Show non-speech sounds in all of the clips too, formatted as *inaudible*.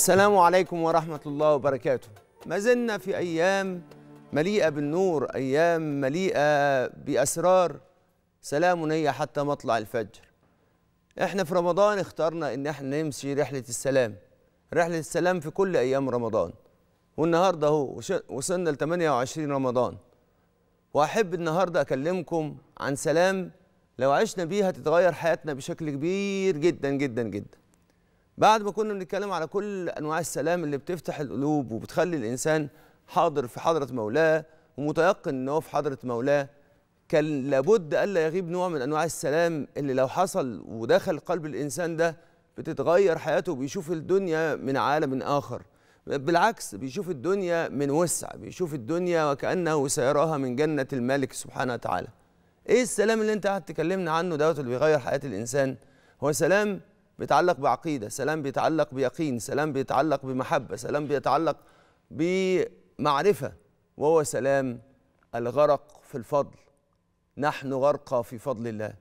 السلام عليكم ورحمة الله وبركاته ما زلنا في أيام مليئة بالنور أيام مليئة بأسرار سلام هي حتى مطلع الفجر احنا في رمضان اخترنا ان احنا نمشي رحلة السلام رحلة السلام في كل أيام رمضان والنهاردة اهو وصلنا ل 28 رمضان وأحب النهاردة أكلمكم عن سلام لو عشنا بيها تتغير حياتنا بشكل كبير جدا جدا جدا بعد ما كنا بنتكلم على كل انواع السلام اللي بتفتح القلوب وبتخلي الانسان حاضر في حضره مولاه ومتيقن ان هو في حضره مولاه كان لابد الا يغيب نوع من انواع السلام اللي لو حصل ودخل قلب الانسان ده بتتغير حياته وبيشوف الدنيا من عالم اخر بالعكس بيشوف الدنيا من وسع بيشوف الدنيا وكانه سيراها من جنه الملك سبحانه وتعالى ايه السلام اللي انت قاعد تكلمنا عنه دوت اللي بيغير حياه الانسان هو سلام بيتعلق بعقيده سلام بيتعلق بيقين سلام بيتعلق بمحبه سلام بيتعلق بمعرفه وهو سلام الغرق في الفضل نحن غرقى في فضل الله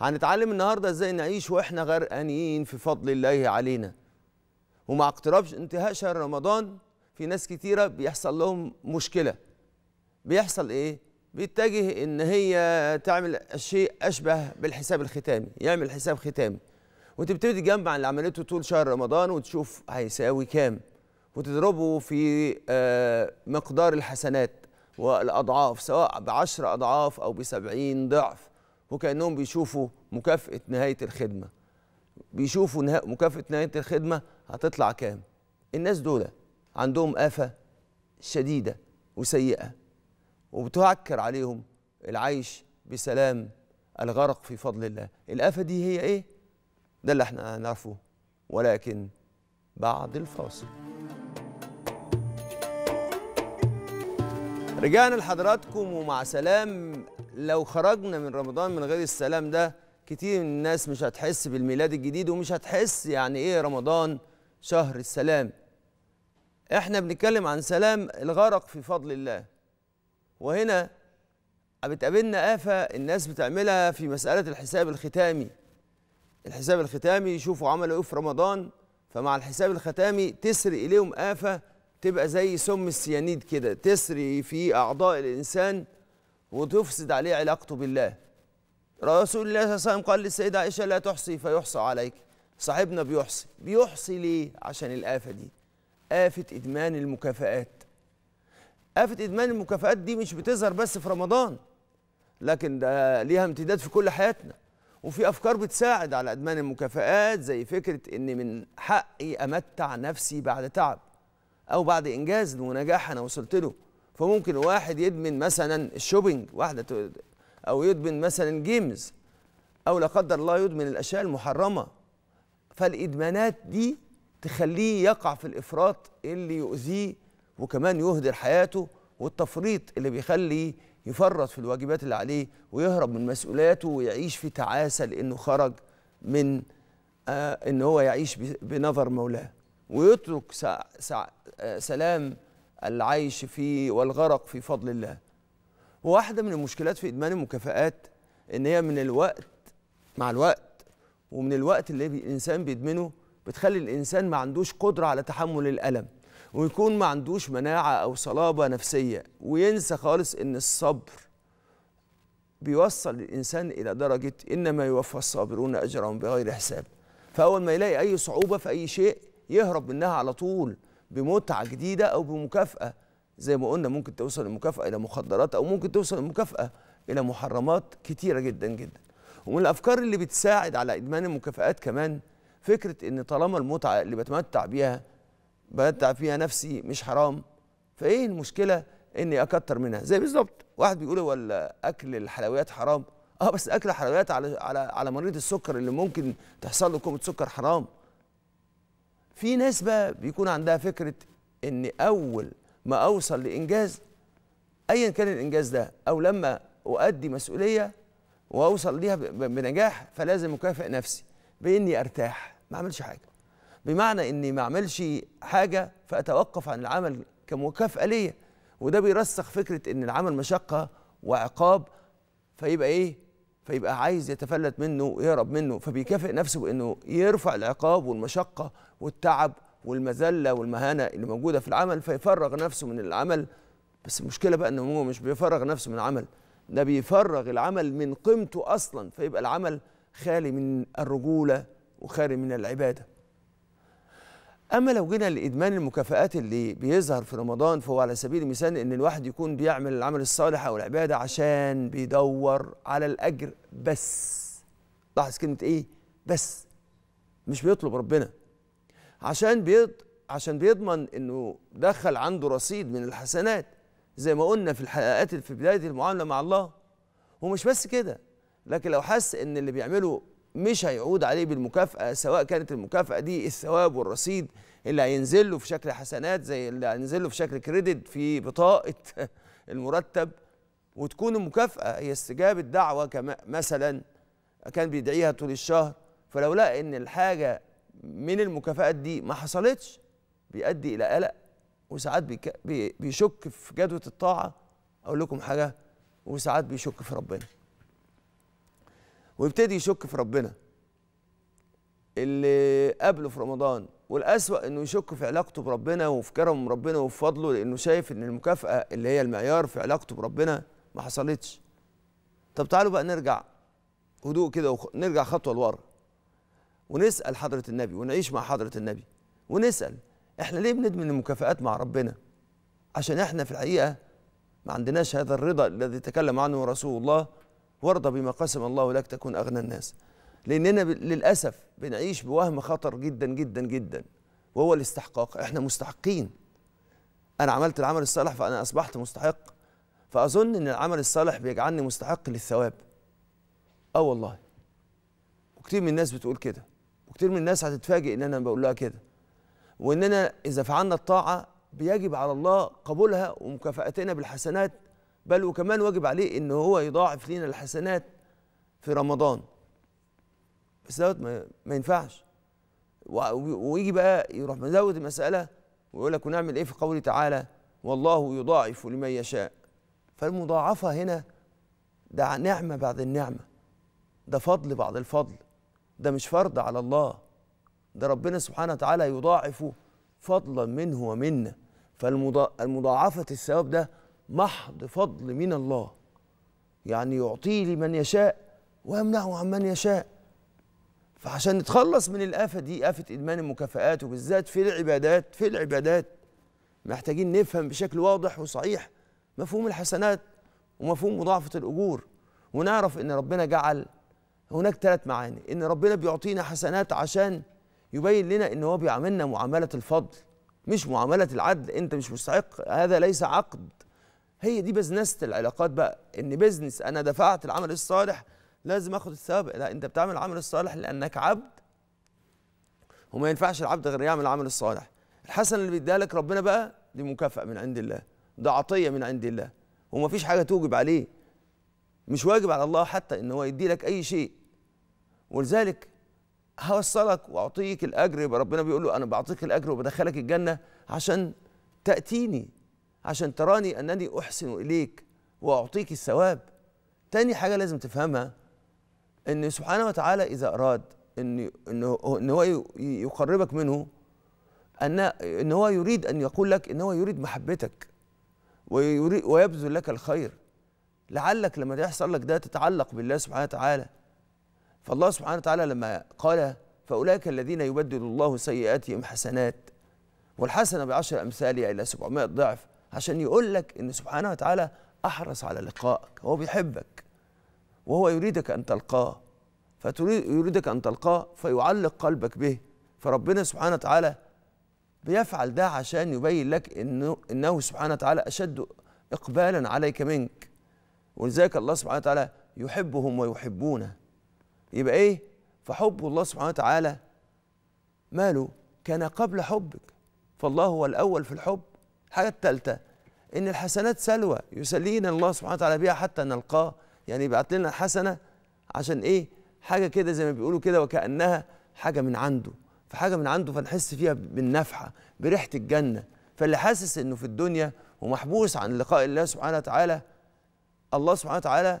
هنتعلم النهارده ازاي نعيش واحنا غرقانين في فضل الله علينا ومع اقتراب انتهاء شهر رمضان في ناس كتيره بيحصل لهم مشكله بيحصل ايه بيتجه ان هي تعمل شيء اشبه بالحساب الختامي يعمل حساب ختامي وتبتدي تجمع اللي عملته طول شهر رمضان وتشوف هيساوي كام وتضربه في آه، مقدار الحسنات والأضعاف سواء بعشر أضعاف أو بسبعين ضعف وكأنهم بيشوفوا مكافأة نهاية الخدمة بيشوفوا مكافأة نهاية الخدمة هتطلع كام الناس دول عندهم آفة شديدة وسيئة وبتعكر عليهم العيش بسلام الغرق في فضل الله الآفة دي هي إيه؟ ده اللي احنا نعرفه ولكن بعد الفاصل رجعنا لحضراتكم ومع سلام لو خرجنا من رمضان من غير السلام ده كتير من الناس مش هتحس بالميلاد الجديد ومش هتحس يعني ايه رمضان شهر السلام احنا بنتكلم عن سلام الغرق في فضل الله وهنا بتقابلنا آفة الناس بتعملها في مسألة الحساب الختامي الحساب الختامي يشوفوا عملوا ايه في رمضان فمع الحساب الختامي تسري اليهم افه تبقى زي سم السيانيد كده تسري في اعضاء الانسان وتفسد عليه علاقته بالله رسول الله صلى الله عليه وسلم قال للسيدة عائشة لا تحصي فيحصى عليك صاحبنا بيحصي بيحصي ليه عشان الآفة دي آفة إدمان المكافآت آفة إدمان المكافآت دي مش بتظهر بس في رمضان لكن ده ليها امتداد في كل حياتنا وفي افكار بتساعد على ادمان المكافآت زي فكره ان من حقي امتع نفسي بعد تعب او بعد انجاز ونجاح انا وصلت له فممكن واحد يدمن مثلا الشوبينج واحده او يدمن مثلا جيمز او لا قدر الله يدمن الاشياء المحرمه فالادمانات دي تخليه يقع في الافراط اللي يؤذيه وكمان يهدر حياته والتفريط اللي بيخلي يفرط في الواجبات اللي عليه ويهرب من مسؤولياته ويعيش في تعاسة لأنه خرج من آه إن هو يعيش بنظر مولاه ويترك سع سع آه، سلام العيش في والغرق في فضل الله واحدة من المشكلات في إدمان المكافآت إن هي من الوقت مع الوقت ومن الوقت اللي الإنسان بيدمنه بتخلي الإنسان ما عندوش قدرة على تحمل الألم ويكون ما عندوش مناعة أو صلابة نفسية وينسى خالص إن الصبر بيوصل الإنسان إلى درجة إنما يوفى الصابرون أجرهم بغير حساب فأول ما يلاقي أي صعوبة في أي شيء يهرب منها على طول بمتعة جديدة أو بمكافأة زي ما قلنا ممكن توصل المكافأة إلى مخدرات أو ممكن توصل المكافأة إلى محرمات كتيرة جدا جدا ومن الأفكار اللي بتساعد على إدمان المكافآت كمان فكرة إن طالما المتعة اللي بتمتع بيها بمتع فيها نفسي مش حرام فايه المشكله اني اكتر منها زي بالظبط واحد بيقول هو اكل الحلويات حرام اه بس اكل الحلويات على على على مريض السكر اللي ممكن تحصل له كومه سكر حرام في ناس بقى بيكون عندها فكره ان اول ما اوصل لانجاز ايا كان الانجاز ده او لما اؤدي مسؤوليه واوصل ليها بنجاح فلازم اكافئ نفسي باني ارتاح ما اعملش حاجه بمعنى اني ما اعملش حاجه فاتوقف عن العمل كمكافاه ليا وده بيرسخ فكره ان العمل مشقه وعقاب فيبقى ايه فيبقى عايز يتفلت منه ويهرب منه فبيكافئ نفسه بانه يرفع العقاب والمشقه والتعب والمذله والمهانه اللي موجوده في العمل فيفرغ نفسه من العمل بس المشكله بقى انه هو مش بيفرغ نفسه من العمل ده بيفرغ العمل من قيمته اصلا فيبقى العمل خالي من الرجوله وخالي من العباده اما لو جينا لادمان المكافئات اللي بيظهر في رمضان فهو على سبيل المثال ان الواحد يكون بيعمل العمل الصالح او العباده عشان بيدور على الاجر بس لاحظ كلمه ايه بس مش بيطلب ربنا عشان بيض عشان بيضمن انه دخل عنده رصيد من الحسنات زي ما قلنا في الحلقات في بدايه المعامله مع الله ومش بس كده لكن لو حس ان اللي بيعمله مش هيعود عليه بالمكافأة سواء كانت المكافأة دي الثواب والرصيد اللي هينزل له في شكل حسنات زي اللي هينزل له في شكل كريدت في بطاقة *laughs* المرتب وتكون المكافأة هي استجابة دعوة كما مثلا كان بيدعيها طول الشهر فلو لقى ان الحاجة من المكافآت دي ما حصلتش بيؤدي إلى قلق وساعات بيشك في جدوة الطاعة أقول لكم حاجة وساعات بيشك في ربنا ويبتدي يشك في ربنا اللي قبله في رمضان والأسوأ انه يشك في علاقته بربنا وفي كرم ربنا وفي فضله لانه شايف ان المكافأة اللي هي المعيار في علاقته بربنا ما حصلتش طب تعالوا بقى نرجع هدوء كده ونرجع خطوة لورا ونسأل حضرة النبي ونعيش مع حضرة النبي ونسأل احنا ليه بندمن المكافآت مع ربنا عشان احنا في الحقيقة ما عندناش هذا الرضا الذي تكلم عنه رسول الله وارضى بما قسم الله لك تكون أغنى الناس لأننا للأسف بنعيش بوهم خطر جدا جدا جدا وهو الاستحقاق احنا مستحقين أنا عملت العمل الصالح فأنا أصبحت مستحق فأظن إن العمل الصالح بيجعلني مستحق للثواب آه والله وكثير من الناس بتقول كده وكثير من الناس هتتفاجئ إن أنا بقول لها كده وإننا إذا فعلنا الطاعة بيجب على الله قبولها ومكافأتنا بالحسنات بل وكمان واجب عليه ان هو يضاعف لنا الحسنات في رمضان بس دوت ما, ما ينفعش ويجي بقى يروح مزود المسألة ويقول لك ونعمل ايه في قوله تعالى والله يضاعف لمن يشاء فالمضاعفة هنا ده نعمة بعد النعمة ده فضل بعد الفضل ده مش فرض على الله ده ربنا سبحانه وتعالى يضاعف فضلا منه ومنا فالمضاعفة الثواب ده محض فضل من الله يعني يعطيه لمن يشاء ويمنعه عمن يشاء فعشان نتخلص من الآفة دي آفة إدمان المكافآت وبالذات في العبادات في العبادات محتاجين نفهم بشكل واضح وصحيح مفهوم الحسنات ومفهوم مضاعفة الأجور ونعرف إن ربنا جعل هناك ثلاث معاني إن ربنا بيعطينا حسنات عشان يبين لنا إن هو بيعاملنا معاملة الفضل مش معاملة العدل أنت مش مستحق هذا ليس عقد هي دي بزنسة العلاقات بقى ان بزنس انا دفعت العمل الصالح لازم اخد الثواب لا انت بتعمل العمل الصالح لانك عبد وما ينفعش العبد غير يعمل العمل الصالح الحسنه اللي بيديها لك ربنا بقى دي مكافاه من عند الله ده عطيه من عند الله وما فيش حاجه توجب عليه مش واجب على الله حتى ان هو يدي لك اي شيء ولذلك هوصلك واعطيك الاجر يبقى ربنا بيقول له انا بعطيك الاجر وبدخلك الجنه عشان تاتيني عشان تراني أنني أحسن إليك وأعطيك الثواب تاني حاجة لازم تفهمها أن سبحانه وتعالى إذا أراد أن, إن هو يقربك منه أن, أن هو يريد أن يقول لك أن هو يريد محبتك ويبذل لك الخير لعلك لما يحصل لك ده تتعلق بالله سبحانه وتعالى فالله سبحانه وتعالى لما قال فأولئك الذين يبدل الله سيئاتهم حسنات والحسنة بعشر أمثالها إلى سبعمائة ضعف عشان يقول لك ان سبحانه وتعالى احرص على لقائك هو بيحبك وهو يريدك ان تلقاه فيريدك ان تلقاه فيعلق قلبك به فربنا سبحانه وتعالى بيفعل ده عشان يبين لك انه انه سبحانه وتعالى اشد اقبالا عليك منك ولذلك الله سبحانه وتعالى يحبهم ويحبونه يبقى ايه فحب الله سبحانه وتعالى ماله كان قبل حبك فالله هو الاول في الحب الحاجة التالتة إن الحسنات سلوى يسلينا الله سبحانه وتعالى بها حتى نلقاه يعني يبعت لنا حسنة عشان إيه حاجة كده زي ما بيقولوا كده وكأنها حاجة من عنده فحاجة من عنده فنحس فيها بالنفحة بريحة الجنة فاللي حاسس إنه في الدنيا ومحبوس عن لقاء الله سبحانه وتعالى الله سبحانه وتعالى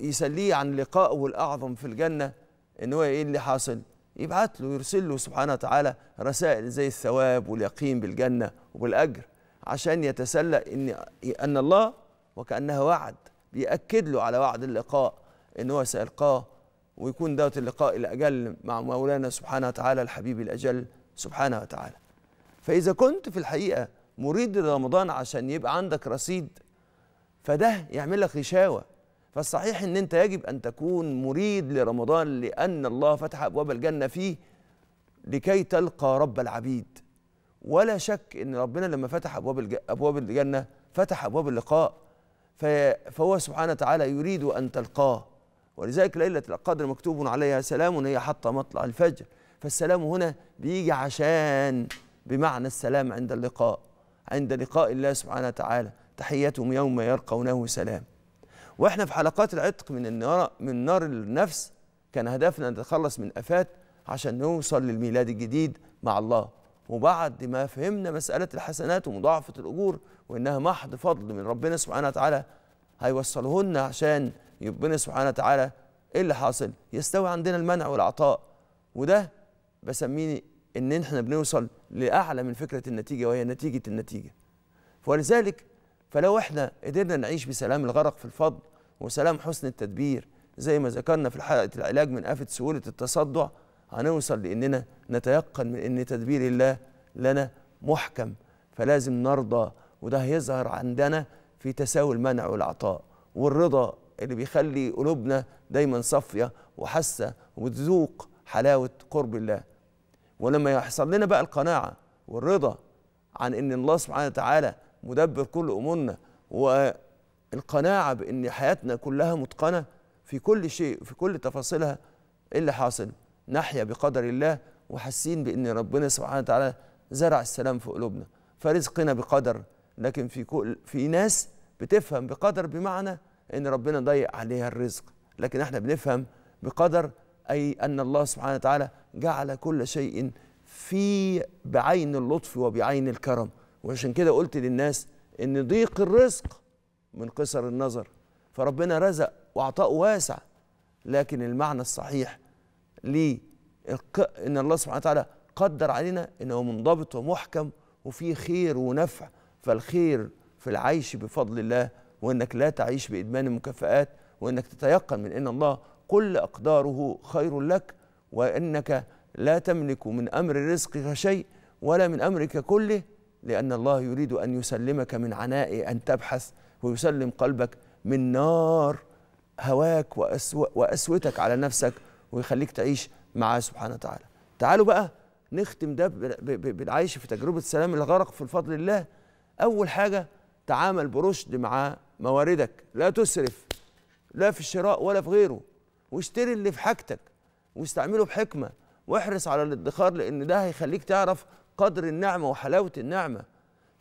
يسليه عن لقائه الأعظم في الجنة إن هو إيه اللي حاصل يبعت له يرسل له سبحانه وتعالى رسائل زي الثواب واليقين بالجنه وبالاجر عشان يتسلى ان ان الله وكانها وعد بياكد له على وعد اللقاء ان هو سيلقاه ويكون دوت اللقاء الاجل مع مولانا سبحانه وتعالى الحبيب الاجل سبحانه وتعالى فاذا كنت في الحقيقه مريد لرمضان عشان يبقى عندك رصيد فده يعمل لك غشاوه فالصحيح ان انت يجب ان تكون مريد لرمضان لان الله فتح ابواب الجنه فيه لكي تلقى رب العبيد ولا شك ان ربنا لما فتح ابواب ابواب الجنه فتح ابواب اللقاء فهو سبحانه وتعالى يريد ان تلقاه ولذلك ليله القدر مكتوب عليها سلام هي حتى مطلع الفجر فالسلام هنا بيجي عشان بمعنى السلام عند اللقاء عند لقاء الله سبحانه وتعالى تحيتهم يوم يلقونه سلام واحنا في حلقات العتق من النار من نار النفس كان هدفنا نتخلص من افات عشان نوصل للميلاد الجديد مع الله وبعد ما فهمنا مساله الحسنات ومضاعفه الاجور وانها محض فضل من ربنا سبحانه وتعالى هيوصله لنا عشان ربنا سبحانه وتعالى ايه اللي حاصل يستوي عندنا المنع والعطاء وده بسميه ان احنا بنوصل لاعلى من فكره النتيجه وهي نتيجه النتيجه ولذلك فلو احنا قدرنا نعيش بسلام الغرق في الفضل وسلام حسن التدبير زي ما ذكرنا في حلقه العلاج من افه سهوله التصدع هنوصل لاننا نتيقن من ان تدبير الله لنا محكم فلازم نرضى وده هيظهر عندنا في تساوي المنع والعطاء والرضا اللي بيخلي قلوبنا دايما صافيه وحاسه وتذوق حلاوه قرب الله ولما يحصل لنا بقى القناعه والرضا عن ان الله سبحانه وتعالى مدبر كل امورنا والقناعه بان حياتنا كلها متقنه في كل شيء في كل تفاصيلها ايه اللي حاصل نحيا بقدر الله وحاسين بان ربنا سبحانه وتعالى زرع السلام في قلوبنا فرزقنا بقدر لكن في كل في ناس بتفهم بقدر بمعنى ان ربنا ضيق عليها الرزق لكن احنا بنفهم بقدر اي ان الله سبحانه وتعالى جعل كل شيء في بعين اللطف وبعين الكرم وعشان كده قلت للناس ان ضيق الرزق من قصر النظر فربنا رزق وعطاء واسع لكن المعنى الصحيح لي ان الله سبحانه وتعالى قدر علينا انه منضبط ومحكم وفيه خير ونفع فالخير في العيش بفضل الله وانك لا تعيش بادمان المكافئات وانك تتيقن من ان الله كل اقداره خير لك وانك لا تملك من امر رزقك شيء ولا من امرك كله لأن الله يريد أن يسلمك من عناء أن تبحث ويسلم قلبك من نار هواك وأسو وأسوتك على نفسك ويخليك تعيش معاه سبحانه وتعالى تعالوا بقى نختم ده بالعيش في تجربة سلام الغرق في الفضل الله أول حاجة تعامل برشد مع مواردك لا تسرف لا في الشراء ولا في غيره واشتري اللي في حاجتك واستعمله بحكمة واحرص على الادخار لأن ده هيخليك تعرف قدر النعمه وحلاوه النعمه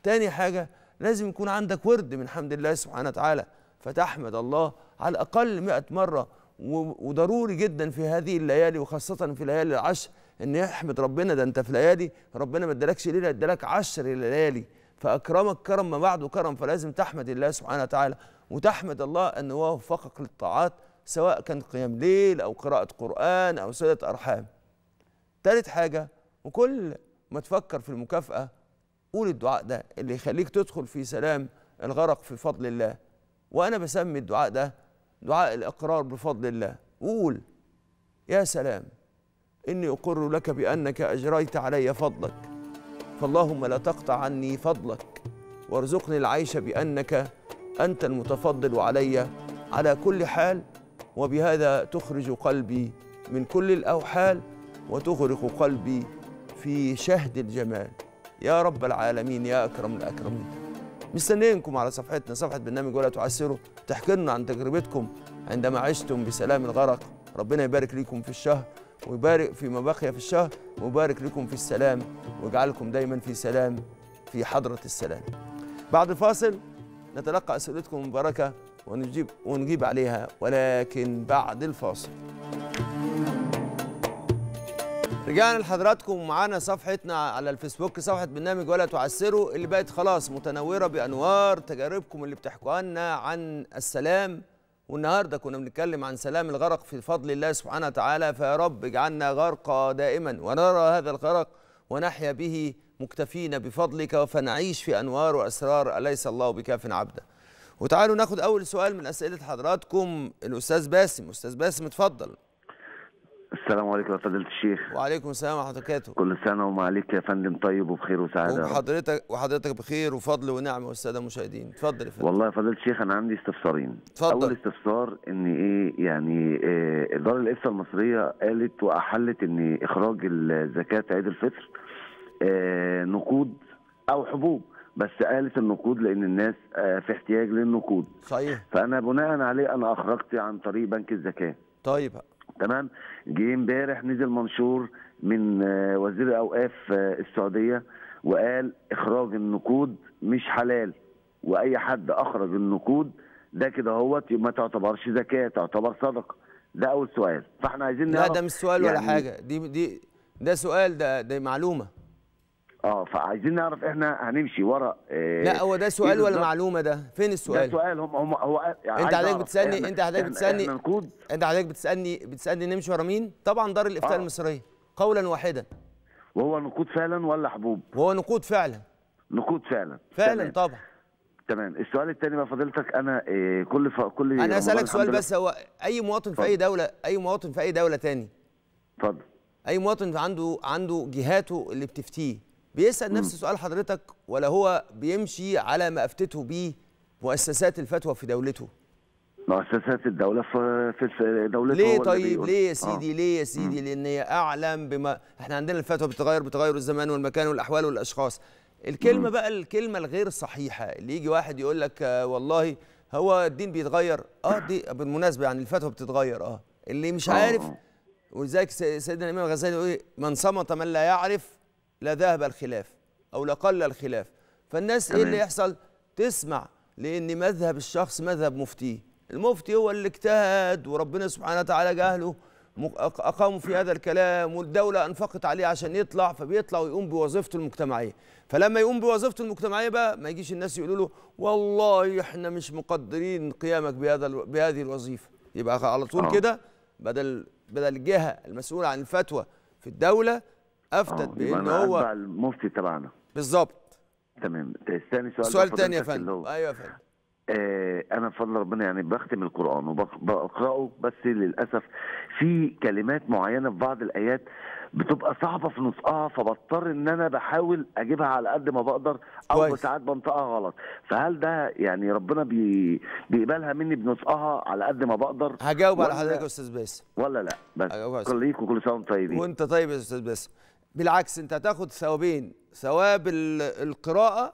تاني حاجه لازم يكون عندك ورد من حمد الله سبحانه وتعالى فتحمد الله على الاقل 100 مره وضروري جدا في هذه الليالي وخاصه في ليالي العشر ان يحمد ربنا ده انت في ليالي ربنا ما ادالكش ليله ادالك عشر ليالي فاكرمك كرم ما بعده كرم فلازم تحمد الله سبحانه وتعالى وتحمد الله ان هو وفقك للطاعات سواء كان قيام ليل او قراءه قران او صله ارحام ثالث حاجه وكل ما تفكر في المكافأة قول الدعاء ده اللي يخليك تدخل في سلام الغرق في فضل الله وأنا بسمي الدعاء ده دعاء الإقرار بفضل الله قول يا سلام إني أقر لك بأنك أجريت علي فضلك فاللهم لا تقطع عني فضلك وارزقني العيش بأنك أنت المتفضل علي على كل حال وبهذا تخرج قلبي من كل الأوحال وتغرق قلبي في شهد الجمال يا رب العالمين يا أكرم الأكرمين مستنيينكم على صفحتنا صفحة برنامج ولا تعسروا تحكي لنا عن تجربتكم عندما عشتم بسلام الغرق ربنا يبارك لكم في الشهر ويبارك فيما بقي في الشهر ويبارك لكم في السلام ويجعلكم دايما في سلام في حضرة السلام بعد الفاصل نتلقى أسئلتكم المباركة ونجيب, ونجيب عليها ولكن بعد الفاصل رجعنا لحضراتكم ومعانا صفحتنا على الفيسبوك صفحه برنامج ولا تعسروا اللي بقت خلاص متنوره بانوار تجاربكم اللي بتحكوا لنا عن السلام والنهارده كنا بنتكلم عن سلام الغرق في فضل الله سبحانه وتعالى فيا رب اجعلنا غرقا دائما ونرى هذا الغرق ونحيا به مكتفين بفضلك فنعيش في انوار واسرار اليس الله بكاف عبدا وتعالوا ناخد اول سؤال من اسئله حضراتكم الاستاذ باسم استاذ باسم اتفضل السلام عليكم يا فضيلة الشيخ وعليكم السلام ورحمة الله كل سنة وما عليك يا فندم طيب وبخير وسعادة وحضرتك وحضرتك بخير وفضل ونعمة والسادة المشاهدين اتفضل يا فندم والله يا فضيلة الشيخ أنا عندي استفسارين اتفضل أول استفسار إن إيه يعني إيه دار الإفتاء المصرية قالت وأحلت إن إخراج الزكاه عيد الفطر إيه نقود أو حبوب بس قالت النقود لان الناس آه، في احتياج للنقود صحيح فانا بناء عليه انا اخرجت عن طريق بنك الزكاه طيب تمام جه امبارح نزل منشور من آه، وزير الاوقاف آه، السعوديه وقال اخراج النقود مش حلال واي حد اخرج النقود ده كده اهوت ما تعتبرش زكاه تعتبر صدقه ده اول سؤال فاحنا عايزين لا ده مش سؤال يعني ولا حاجه دي دي ده سؤال ده دي معلومه اه فعايزين نعرف احنا هنمشي ورا إيه لا هو ده سؤال إيه ولا معلومه ده فين السؤال ده سؤال هم هم هو يعني انت حضرتك بتسالني انت حضرتك بتسالني انت حضرتك بتسالني بتسالني نمشي ورا مين طبعا دار الافتاء آه. المصريه قولا واحدا وهو نقود فعلا ولا حبوب هو نقود فعلا نقود فعلا فعلا تمام. طبعا تمام السؤال الثاني بقى فضيلتك انا إيه كل ف... كل انا اسالك سؤال بس هو اي مواطن في اي دوله اي مواطن في اي دوله ثاني اتفضل اي مواطن عنده عنده جهاته اللي بتفتيه بيسال نفس سؤال حضرتك ولا هو بيمشي على ما افتته بيه مؤسسات الفتوى في دولته مؤسسات الدولة في دولته ليه طيب ليه يا سيدي آه. ليه يا سيدي لأن هي أعلم بما احنا عندنا الفتوى بتتغير بتغير الزمان والمكان والأحوال والأشخاص الكلمة مم. بقى الكلمة الغير صحيحة اللي يجي واحد يقول لك آه والله هو الدين بيتغير اه دي بالمناسبة يعني الفتوى بتتغير اه اللي مش آه. عارف ولذلك سيدنا الإمام الغزالي يقول إيه؟ من صمت من لا يعرف لذهب الخلاف او لقل الخلاف فالناس ايه اللي يحصل تسمع لان مذهب الشخص مذهب مفتيه المفتي هو اللي اجتهد وربنا سبحانه وتعالى جهله اقاموا في هذا الكلام والدوله انفقت عليه عشان يطلع فبيطلع ويقوم بوظيفته المجتمعيه فلما يقوم بوظيفته المجتمعيه بقى ما يجيش الناس يقولوا له والله احنا مش مقدرين قيامك بهذا بهذه الوظيفه يبقى على طول آه. كده بدل بدل الجهه المسؤوله عن الفتوى في الدوله افتت آه، بان هو المفتي تبعنا بالظبط تمام ثاني سؤال سؤال ثاني يا فندم ايوه يا فندم آه، انا بفضل ربنا يعني بختم القران وبقراه بس للاسف في كلمات معينه في بعض الايات بتبقى صعبه في نطقها فبضطر ان انا بحاول اجيبها على قد ما بقدر او ساعات بنطقها غلط فهل ده يعني ربنا بي... بيقبلها مني بنطقها على قد ما بقدر هجاوب على حضرتك يا استاذ باسم ولا لا بس خليك كل سنه وانتم طيبين وانت طيب يا استاذ باسم بالعكس انت هتاخد ثوابين ثواب القراءه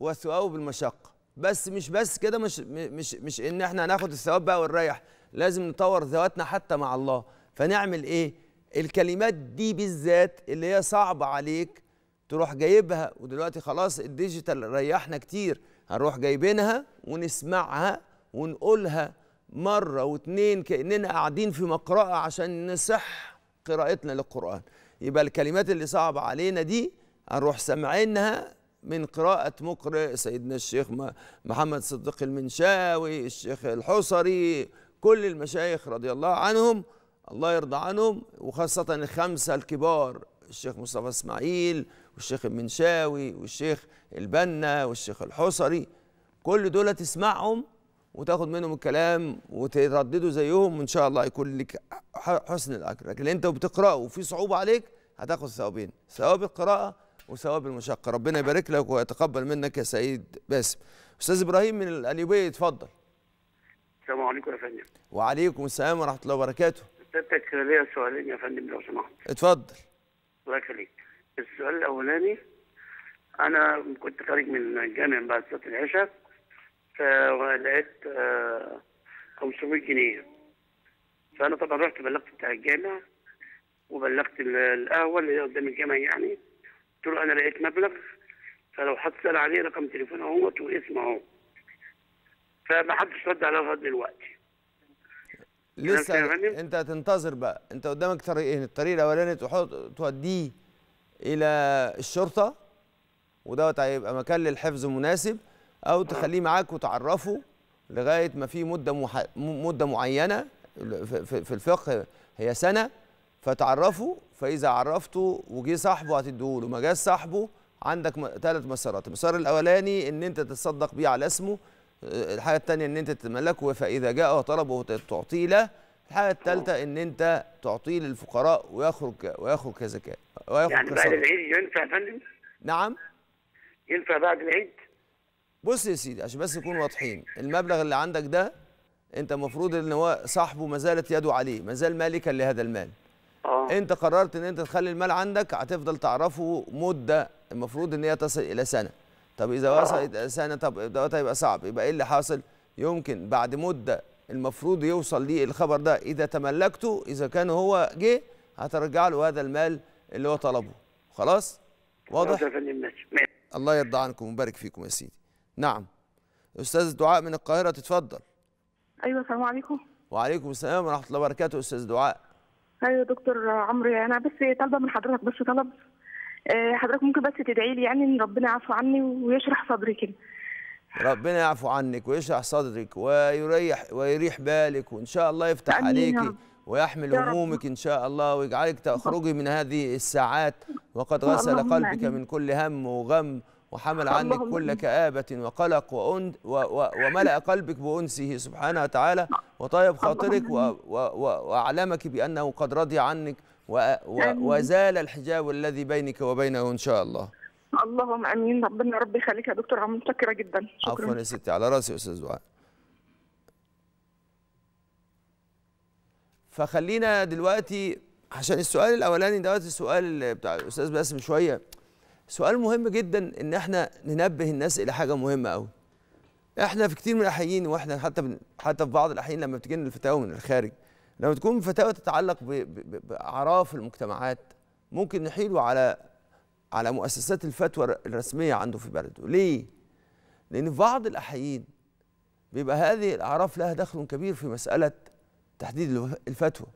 وثواب المشقه بس مش بس كده مش مش مش ان احنا هناخد الثواب بقى ونريح لازم نطور ذواتنا حتى مع الله فنعمل ايه الكلمات دي بالذات اللي هي صعبه عليك تروح جايبها ودلوقتي خلاص الديجيتال ريحنا كتير هنروح جايبينها ونسمعها ونقولها مره واتنين كاننا قاعدين في مقرأه عشان نصح قراءتنا للقران يبقى الكلمات اللي صعبة علينا دي هنروح سامعينها من قراءة مقرئ سيدنا الشيخ محمد صديق المنشاوي الشيخ الحصري كل المشايخ رضي الله عنهم الله يرضى عنهم وخاصة الخمسة الكبار الشيخ مصطفى اسماعيل والشيخ المنشاوي والشيخ البنا والشيخ الحصري كل دول تسمعهم وتاخد منهم الكلام وتردده زيهم وان شاء الله يكون لك حسن الاجر لكن انت بتقراه وفي صعوبه عليك هتاخد ثوابين ثواب القراءه وثواب المشقه ربنا يبارك لك ويتقبل منك يا سعيد باسم استاذ ابراهيم من الاليوبيه اتفضل السلام عليكم يا فندم وعليكم السلام ورحمه الله وبركاته سيادتك ليا سؤالين يا فندم لو سمحت اتفضل الله يخليك السؤال الاولاني انا كنت خارج من الجامع بعد صلاه العشاء فلقيت 500 آه، جنيه فانا طبعا رحت بلغت بتاع الجامع وبلغت القهوه اللي هي قدام الجامع يعني قلت له انا لقيت مبلغ فلو حد سال عليه رقم تليفون اهو واسمه اهو فما حدش رد عليه لغايه دلوقتي لسه انت هتنتظر بقى انت قدامك طريقين إيه؟ الطريق الاولاني تحط توديه الى الشرطه ودوت هيبقى مكان للحفظ مناسب او نعم. تخليه معاك وتعرفه لغايه ما في مده مح... مده معينه في الفقه هي سنه فتعرفوا فاذا عرفته وجه صاحبه هتديهوله ما جاش صاحبه عندك ثلاث مسارات المسار الاولاني ان انت تتصدق بيه على اسمه آه، الحاجه الثانيه ان انت تتملكه فاذا جاء وطلبه تعطيه له الحاجه الثالثه ان انت تعطيه للفقراء ويخرج ويخرج كزكاه ويخرج يعني بعد العيد ينفع يا فندم؟ نعم ينفع بعد العيد؟ بص يا سيدي عشان بس نكون واضحين المبلغ اللي عندك ده انت المفروض ان هو صاحبه ما زالت يده عليه ما زال مالكا لهذا المال أوه. انت قررت ان انت تخلي المال عندك هتفضل تعرفه مده المفروض ان هي تصل الى سنه طب اذا آه. وصلت الى سنه طب ده هيبقى صعب يبقى ايه اللي حاصل يمكن بعد مده المفروض يوصل ليه الخبر ده اذا تملكته اذا كان هو جه هترجع له هذا المال اللي هو طلبه خلاص واضح الله يرضى عنكم ويبارك فيكم يا سيدي نعم استاذ دعاء من القاهره تتفضل ايوه السلام عليكم وعليكم السلام ورحمه الله وبركاته استاذ دعاء ايوه دكتور عمرو يعني انا بس طالبه من حضرتك بس طلب آه، حضرتك ممكن بس تدعي لي يعني ان ربنا يعفو عني ويشرح صدري كده ربنا يعفو عنك ويشرح صدرك ويريح ويريح بالك وان شاء الله يفتح عليكي ويحمل همومك ان شاء الله ويجعلك تخرجي من هذه الساعات وقد غسل قلبك من كل هم وغم وحمل عنك كل كآبة وقلق وأند وملأ قلبك بأنسه سبحانه وتعالى وطيب خاطرك وأعلمك بأنه قد رضي عنك وزال الحجاب الذي بينك وبينه إن شاء الله اللهم امين ربنا ربي يخليك يا دكتور عم متشكره جدا شكرا عفوا يا ستي على راسي يا استاذ دعاء فخلينا دلوقتي عشان السؤال الاولاني دوت السؤال بتاع الاستاذ باسم شويه سؤال مهم جدا ان احنا ننبه الناس الى حاجه مهمه قوي احنا في كتير من الاحيان واحنا حتى حتى في بعض الاحيان لما بتجينا الفتاوى من الخارج لما تكون فتاوى تتعلق باعراف المجتمعات ممكن نحيله على على مؤسسات الفتوى الرسميه عنده في بلده ليه لان في بعض الاحيان بيبقى هذه الاعراف لها دخل كبير في مساله تحديد الفتوى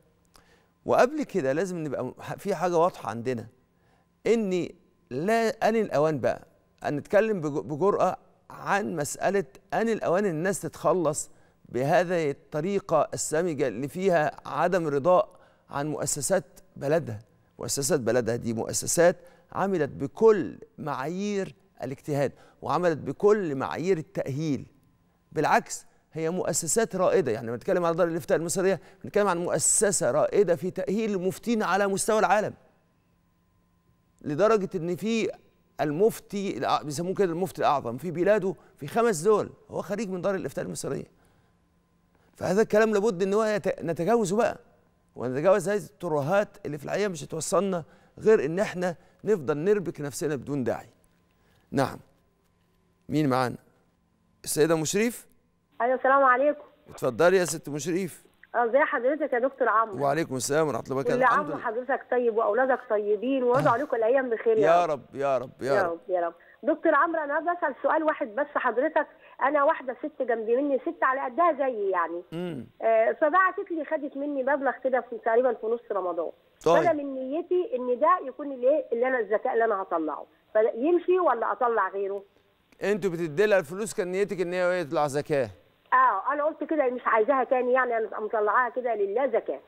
وقبل كده لازم نبقى في حاجه واضحه عندنا ان لا أن الأوان بقى أن نتكلم بجرأة عن مسألة أن الأوان الناس تتخلص بهذه الطريقة السامجة اللي فيها عدم رضاء عن مؤسسات بلدها مؤسسات بلدها دي مؤسسات عملت بكل معايير الاجتهاد وعملت بكل معايير التأهيل بالعكس هي مؤسسات رائدة يعني لما نتكلم على دار الإفتاء المصرية نتكلم عن مؤسسة رائدة في تأهيل المفتين على مستوى العالم لدرجه ان في المفتي بيسموه كده المفتي الاعظم في بلاده في خمس دول هو خريج من دار الافتاء المصريه فهذا الكلام لابد ان هو نتجاوزه بقى ونتجاوز هذه الترهات اللي في الحقيقه مش هتوصلنا غير ان احنا نفضل نربك نفسنا بدون داعي نعم مين معانا السيده مشريف ايوه السلام عليكم اتفضلي يا ست مشريف ازي حضرتك يا دكتور عمرو وعليكم السلام ورحمه الله وبركاته عام حضرتك طيب واولادك طيبين ووضع عليكم الايام بخير يا, يا رب يا رب يا رب يا رب دكتور عمرو انا بسال سؤال واحد بس حضرتك انا واحده ست جنبي مني ست على قدها زيي يعني امم فبعتت لي خدت مني مبلغ كده في تقريبا في نص رمضان طيب. فانا من نيتي ان ده يكون الايه اللي انا الذكاء اللي انا هطلعه يمشي ولا اطلع غيره انتوا بتدي لها الفلوس كان نيتك ان هي إيه؟ تطلع زكاه اه انا قلت كده مش عايزاها تاني يعني انا مطلعاها كده لله زكاه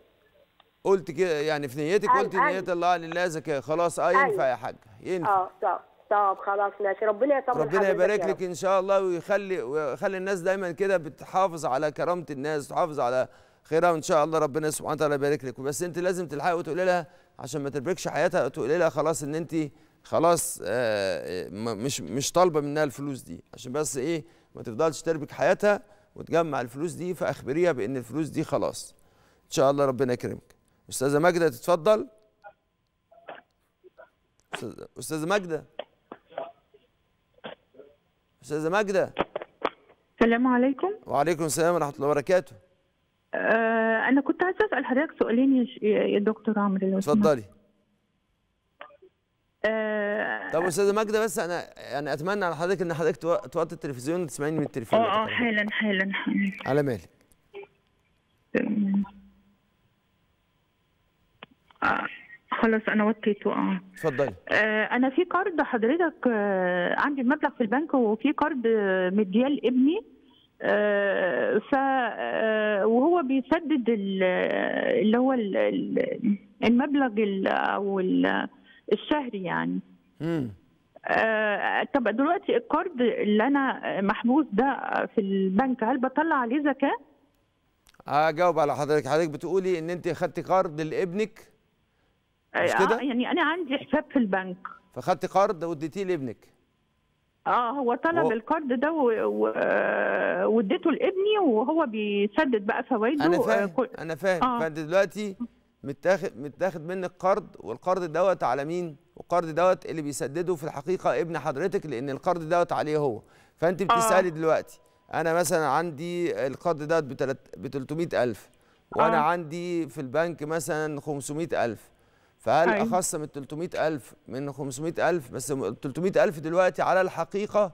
قلت كده يعني في نيتك قلت ان هي تطلعها لله زكاه خلاص اه ينفع يا حاجه ينفع اه طب طب خلاص ماشي ربنا يطمن ربنا يبارك لك ان شاء الله ويخلي ويخلي الناس دايما كده بتحافظ على كرامه الناس تحافظ على خيرها وان شاء الله ربنا سبحانه وتعالى يبارك لك بس انت لازم تلحقي وتقولي لها عشان ما تربكش حياتها تقولي لها خلاص ان انت خلاص آه، آه، مش مش طالبه منها الفلوس دي عشان بس ايه ما تفضلش تربك حياتها وتجمع الفلوس دي فاخبريها بان الفلوس دي خلاص ان شاء الله ربنا يكرمك استاذه ماجده تتفضل استاذه ماجده استاذه ماجده السلام عليكم وعليكم السلام ورحمه الله وبركاته أه انا كنت عايزه اسال حضرتك سؤالين يا, يا دكتور عمرو اتفضلي آه، طب استاذه ماجده بس انا يعني اتمنى على حضرتك ان حضرتك توطي التلفزيون وتسمعيني من التليفون اه اه حالا حالا حالا على مالك آه، خلاص انا وطيته اه اتفضلي آه انا في قرض حضرتك آه عندي مبلغ في البنك وفي قرض مديال ابني آه، ف وهو بيسدد اللي هو المبلغ او الشهري يعني امم آه طب دلوقتي القرض اللي انا محبوس ده في البنك هل بطلع عليه زكاه؟ اجاوب على حضرتك حضرتك بتقولي ان انت خدتي قرض لابنك آه، مش كده؟ آه يعني انا عندي حساب في البنك فخدتي قرض واديتيه لابنك اه هو طلب و... القرض ده آه، واديته لابني وهو بيسدد بقى فوائده انا آه، فاهم آه. انا فاهم آه. فانت دلوقتي متاخد متاخد منك قرض والقرض دوت على مين؟ والقرض دوت اللي بيسدده في الحقيقه ابن حضرتك لان القرض دوت عليه هو فانت آه. بتسالي آه. دلوقتي انا مثلا عندي القرض دوت ب 300000 وانا آه. عندي في البنك مثلا 500000 فهل أي. أيوه. اخصم ال 300000 من 500000 بس ال 300000 دلوقتي على الحقيقه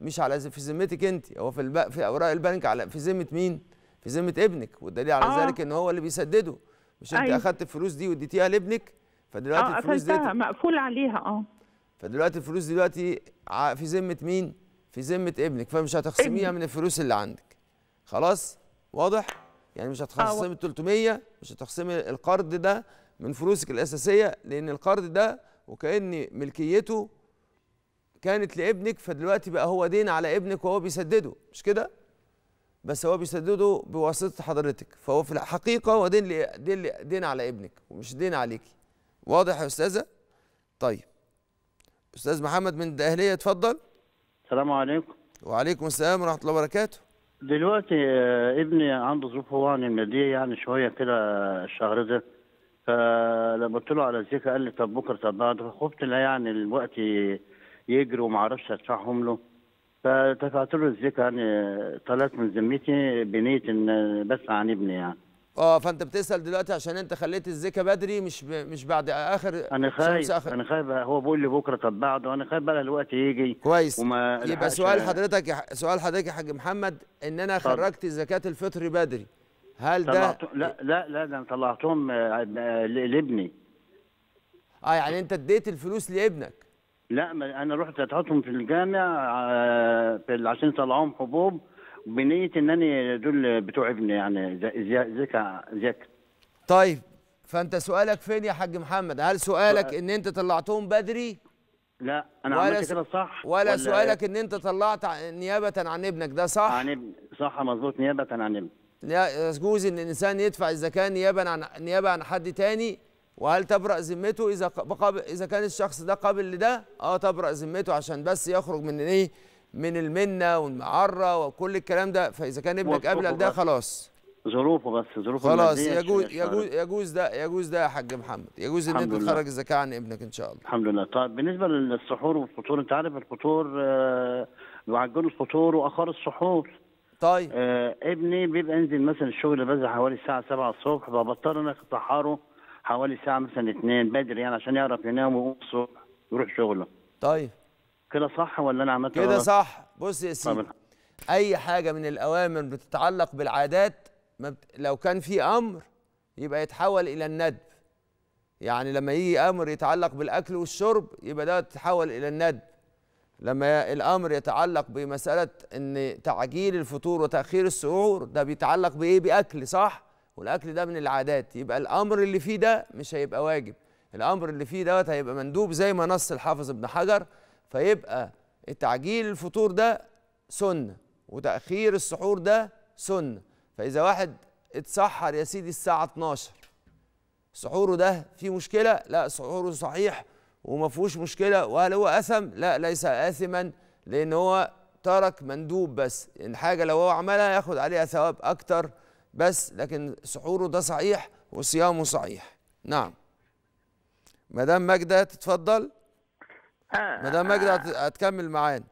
مش على في ذمتك انت هو في الب... في اوراق البنك على في ذمه مين؟ في ذمه ابنك والدليل على آه. ذلك ان هو اللي بيسدده مش انت أيوة. اخدت الفلوس دي واديتيها لابنك فدلوقتي آه الفلوس دي مقفول عليها اه فدلوقتي الفلوس دلوقتي في ذمه مين في ذمه ابنك فمش هتخصميها من الفلوس اللي عندك خلاص واضح يعني مش هتخصمي آه، ال 300 مش هتخصمي القرض ده من فلوسك الاساسيه لان القرض ده وكان ملكيته كانت لابنك فدلوقتي بقى هو دين على ابنك وهو بيسدده مش كده بس هو بيسدده بواسطه حضرتك فهو في الحقيقه هو دين دين دين على ابنك ومش دين عليكي واضح يا استاذه طيب استاذ محمد من الدقهليه اتفضل السلام عليكم وعليكم السلام ورحمه الله وبركاته دلوقتي آه، ابني عنده ظروف هو عن الماديه يعني شويه كده الشهر ده فلما قلت له على الزيكا قال لي طب بكره طب بعد خفت لا يعني الوقت يجري وما اعرفش ادفعهم له فدفعت له الزكاه يعني طلعت من ذمتي بنيه ان بس عن ابني يعني اه فانت بتسال دلوقتي عشان انت خليت الزكاه بدري مش ب... مش بعد اخر انا خايف آخر... انا خايف هو بيقول لي بكره طب بعده انا خايف بقى الوقت يجي كويس وما يبقى سؤال حضرتك يح... سؤال حضرتك يا حاج محمد ان انا خرجت زكاه الفطر بدري هل طلعت... ده لا لا لا ده انا طلعتهم آه، لابني اه يعني انت اديت الفلوس لابنك لا ما انا رحت اتحطهم في الجامع آه، في عشان طلعوهم حبوب بنيه ان انا دول بتوع ابني يعني زكا زكا طيب فانت سؤالك فين يا حاج محمد هل سؤالك ان انت طلعتهم بدري لا انا عملت كده صح ولا, ولا سؤالك ان انت طلعت نيابه عن ابنك ده صح عن ابني صح مظبوط نيابه عن ابني لا يجوز ان الانسان يدفع الزكاه نيابه عن نيابه عن حد تاني وهل تبرأ ذمته إذا بقابل إذا كان الشخص ده قابل لده؟ أه تبرأ ذمته عشان بس يخرج من إيه؟ من المنة والمعرة وكل الكلام ده فإذا كان ابنك قابل ده خلاص ظروفه بس ظروفه خلاص يجوز يجوز يجوز ده يجوز ده يا حاج محمد يجوز ان انت تخرج الزكاه عن ابنك ان شاء الله الحمد لله طيب بالنسبه للسحور والفطور انت عارف الفطور آه بيعجلوا الفطور واخر السحور طيب آه ابني بيبقى انزل مثلا الشغل بس حوالي الساعه 7 الصبح فبضطر انا اخد حوالي الساعه مثلا اثنين بدري يعني عشان يعرف ينام ويقوم الصبح يروح شغله طيب كده صح ولا انا عملت كده صح بص يا سيدي طبعا. اي حاجه من الاوامر بتتعلق بالعادات لو كان في امر يبقى يتحول الى الندب يعني لما يجي امر يتعلق بالاكل والشرب يبقى ده يتحول الى الندب لما الامر يتعلق بمساله ان تعجيل الفطور وتاخير السعور ده بيتعلق بايه باكل صح والاكل ده من العادات يبقى الامر اللي فيه ده مش هيبقى واجب الامر اللي فيه دوت هيبقى مندوب زي ما نص الحافظ ابن حجر فيبقى تعجيل الفطور ده سنه وتاخير السحور ده سنه فاذا واحد اتسحر يا سيدي الساعه 12 سحوره ده فيه مشكله لا سحوره صحيح وما فيهوش مشكله وهل هو اثم لا ليس اثما لان هو ترك مندوب بس ان يعني حاجه لو هو عملها ياخد عليها ثواب اكتر بس لكن سحوره ده صحيح وصيامه صحيح نعم مدام ماجدة تتفضل آه مدام ماجدة آه هتكمل معانا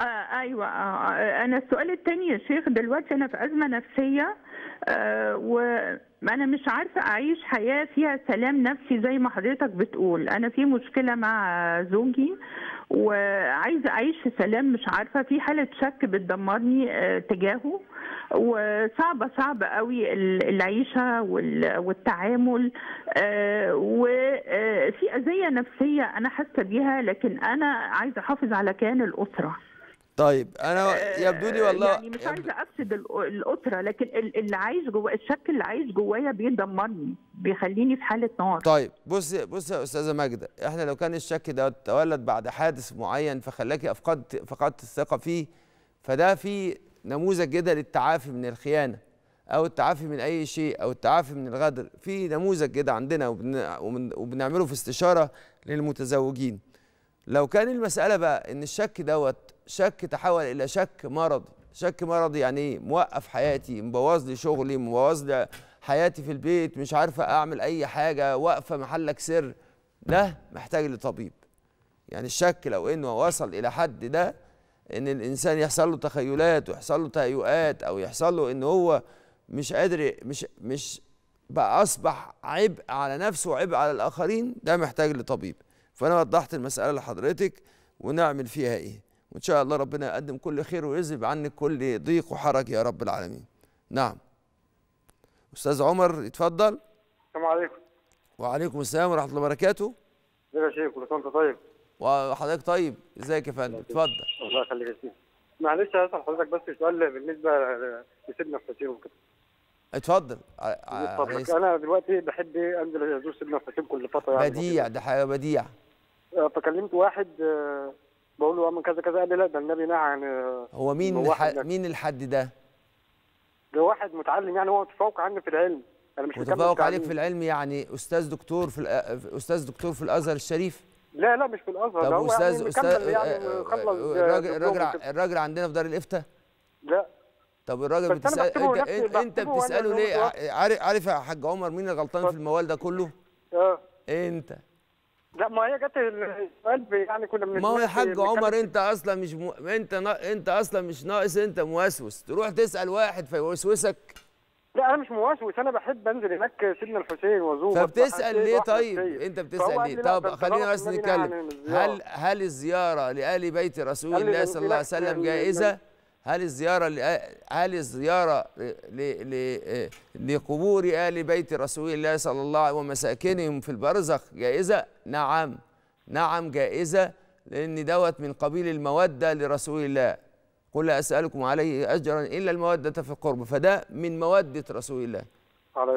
آه, آه، ايوه آه،, آه انا السؤال الثاني يا شيخ دلوقتي انا في ازمه نفسيه آه و ما انا مش عارفه اعيش حياه فيها سلام نفسي زي ما حضرتك بتقول انا في مشكله مع زوجي وعايزه اعيش في سلام مش عارفه في حاله شك بتدمرني آه، تجاهه وصعبه صعبه قوي العيشه والتعامل آه، وفي آه، اذيه نفسيه انا حاسه بيها لكن انا عايزه احافظ على كيان الاسره طيب انا آه، يبدو لي والله يعني مش عايزه افسد الاسره لكن اللي عايش جوا الشك اللي عايش جوايا بيدمرني بيخليني في حاله نار طيب بصي بصي يا استاذه ماجده احنا لو كان الشك ده تولد بعد حادث معين فخلاكي افقدت فقدت الثقه فيه فده في نموذج كده للتعافي من الخيانه او التعافي من اي شيء او التعافي من الغدر في نموذج كده عندنا وبنعمله في استشاره للمتزوجين لو كان المساله بقى ان الشك دوت شك تحول الى شك مرضي شك مرضي يعني ايه موقف حياتي مبوظ لي شغلي مبوظ لي حياتي في البيت مش عارفه اعمل اي حاجه واقفه محلك سر ده محتاج لطبيب يعني الشك لو انه وصل الى حد ده ان الانسان يحصل له تخيلات ويحصل له تهيؤات او يحصل له ان هو مش قادر مش مش بقى اصبح عبء على نفسه وعبء على الاخرين ده محتاج لطبيب فانا وضحت المساله لحضرتك ونعمل فيها ايه وإن شاء الله ربنا يقدم كل خير ويذهب عنك كل ضيق وحرج يا رب العالمين نعم أستاذ عمر يتفضل السلام عليكم وعليكم السلام ورحمة الله وبركاته ازيك يا شيخ كل سنة وانت طيب وحضرتك طيب ازيك يا فندم اتفضل الله يخليك يا سيدي. معلش هسأل حضرتك بس سؤال بالنسبة لسيدنا حسين وكده اتفضل آه، آه، انا دلوقتي بحب انزل ازور سيدنا حسين كل فتره يعني بديع ده حاجه بديع آه، فكلمت واحد بقول له من كذا كذا قال لي لا ده النبي نهى عن آه، هو مين الح... مين الحد ده؟ ده واحد متعلم يعني هو متفوق عني في العلم انا مش متفوق عليك في العلم يعني استاذ دكتور في الأ... آه، استاذ دكتور في الازهر الشريف لا لا مش في الازهر طب هو يعني استاذ يعني استاذ آه، يعني الراجل الراجل الراجل عندنا في دار الافتاء لا طب الراجل بتسال انت انت, انت بتساله ليه عارف عارف يا حاج عمر مين الغلطان في الموال ده كله؟ اه انت لا ما هي جت قلبي يعني كنا بنتكلم ما هو يا حاج عمر انت اصلا مش م... انت نا... انت اصلا مش ناقص انت موسوس تروح تسال واحد فيوسوسك لا انا مش موسوس انا بحب انزل هناك سيدنا الحسين وازور فبتسال ليه طيب انت بتسال ليه طب خلينا بس نتكلم يعني هل هل الزياره لال بيت رسول الله صلى الله عليه وسلم جائزه هل الزيارة هل الزيارة لقبور آل بيت رسول الله صلى الله عليه وسلم ومساكنهم في البرزخ جائزة؟ نعم نعم جائزة لأن دوت من قبيل المودة لرسول الله قل لا أسألكم عليه أجرا إلا المودة في القرب فده من مودة رسول الله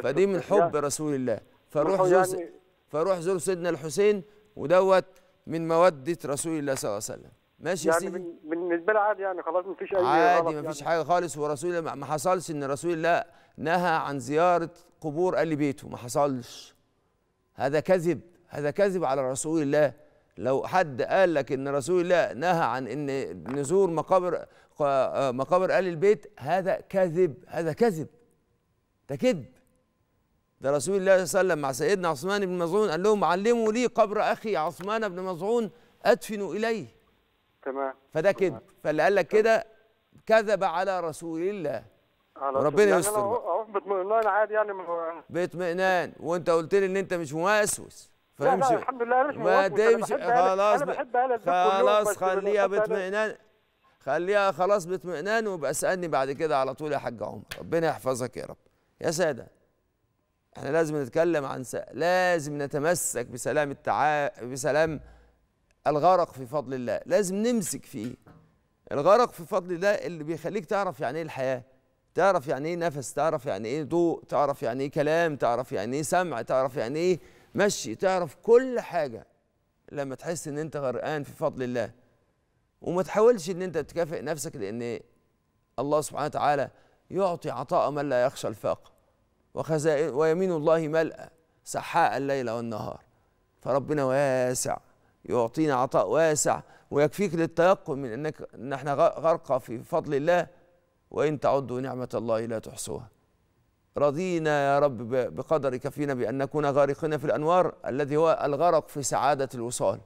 فدي من حب رسول الله فروح زور يعني فروح زور سيدنا الحسين ودوت من مودة رسول الله صلى الله عليه وسلم ماشي يعني سيدي. بالنسبه لي عادي يعني خلاص مفيش اي عادي مفيش يعني. حاجه خالص ورسول الله ما حصلش ان رسول الله نهى عن زياره قبور اهل بيته ما حصلش هذا كذب هذا كذب على رسول الله لو حد قال لك ان رسول الله نهى عن ان نزور مقابر آه، مقابر اهل البيت هذا كذب هذا كذب ده كذب ده رسول الله صلى الله عليه وسلم مع سيدنا عثمان بن مظعون قال لهم علموا لي قبر اخي عثمان بن مظعون ادفنوا اليه تمام فده كده فاللي قال لك كده كذب على رسول الله على ربنا يستر يعني اهو باطمئنان عادي يعني باطمئنان وانت قلت لي ان انت مش موسوس فامشي الحمد لله انا مش ما تمشي خلاص أنا بحب خلاص خليها باطمئنان خليها خلاص باطمئنان وابقى اسالني بعد كده على طول يا حاج عمر ربنا يحفظك يا رب يا ساده احنا لازم نتكلم عن س... لازم نتمسك بسلام التعا... بسلام الغرق في فضل الله لازم نمسك فيه الغرق في فضل الله اللي بيخليك تعرف يعني ايه الحياه تعرف يعني ايه نفس تعرف يعني ايه ضوء تعرف يعني ايه كلام تعرف يعني ايه سمع تعرف يعني ايه مشي تعرف كل حاجه لما تحس ان انت غرقان في فضل الله وما تحاولش ان انت تكافئ نفسك لان الله سبحانه وتعالى يعطي عطاء من لا يخشى الفاقه وخزائن ويمين الله ملأ سحاء الليل والنهار فربنا واسع يعطينا عطاء واسع ويكفيك للتيقن من انك ان احنا غرقى في فضل الله وان تعدوا نعمه الله لا تحصوها رضينا يا رب بقدرك فينا بأن نكون غارقين في الأنوار الذي هو الغرق في سعادة الوصال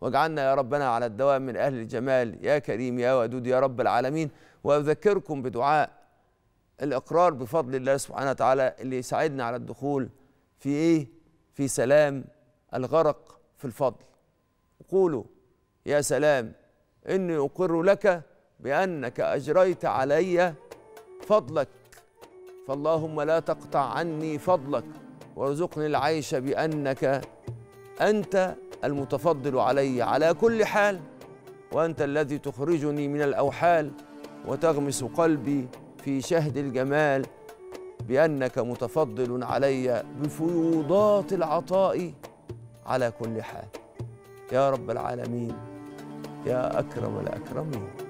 واجعلنا يا ربنا على الدوام من أهل الجمال يا كريم يا ودود يا رب العالمين وأذكركم بدعاء الإقرار بفضل الله سبحانه وتعالى اللي يساعدنا على الدخول في إيه؟ في سلام الغرق في الفضل قولوا يا سلام إني أقر لك بأنك أجريت علي فضلك فاللهم لا تقطع عني فضلك وارزقني العيش بأنك أنت المتفضل علي على كل حال وأنت الذي تخرجني من الأوحال وتغمس قلبي في شهد الجمال بأنك متفضل علي بفيوضات العطاء على كل حال يا رب العالمين يا أكرم الأكرمين